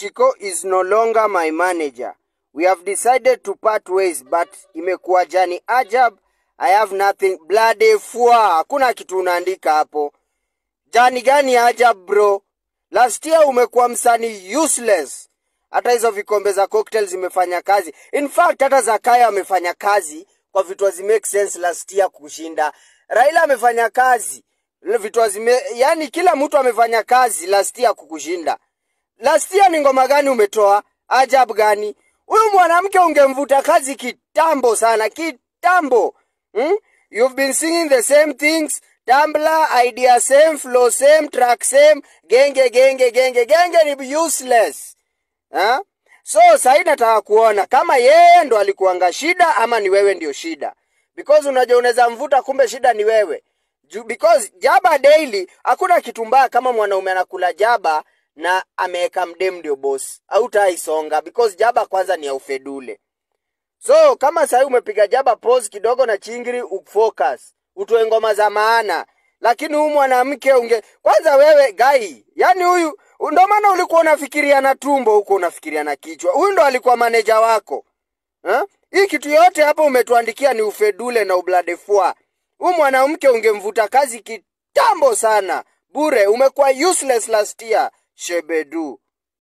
Chiko is no longer my manager. We have decided to part ways but imekuwa jani ajab. I have nothing bloody fua. Hakuna kitu unaandika hapo. Jani gani ajab bro? Last year umekuwa msanii useless. Hata hizo vikombe za cocktail zimefanya kazi. In fact hata Zakaya amefanya kazi kwa vitu hazi make sense last year kushinda. Raila amefanya kazi. Vitu hazime, yani kila mtu amefanya kazi last year kukushinda last year ni ngoma gani umetoa? Ajabu gani? Huyu mwanamke ungemvuta kazi kitambo sana, kitambo. Hmm? You've been singing the same things. Tumblr, idea same, flow same, track same, genge genge genge genge ni useless. Ha? So sasa nataka kuona kama yeye ndo alikuanga shida ama ni wewe ndio shida. Because unajua unaweza mvuta kumbe shida ni wewe. Because jaba daily hakuna kitu mbaya kama mwanaume anakula jaba na ameweka mdem ndio boss, au taisonga because jaba kwanza ni ya ufedule. So kama sasa umepiga jaba pause kidogo na chingiri ufocus, utoe ngoma za maana. Lakini huyu mwanamke unge kwanza wewe gai, yani huyu ndio maana ulikuwa unafikiria na tumbo huko unafikiria na kichwa. Huyu ndo alikuwa manager wako. Ha? Eh? Hii kitu yote hapa umetuandikia ni ufedule na ubladefua. Huyu mwanamke ungemvuta kazi kitambo sana. Bure umekuwa useless last year. Shebedu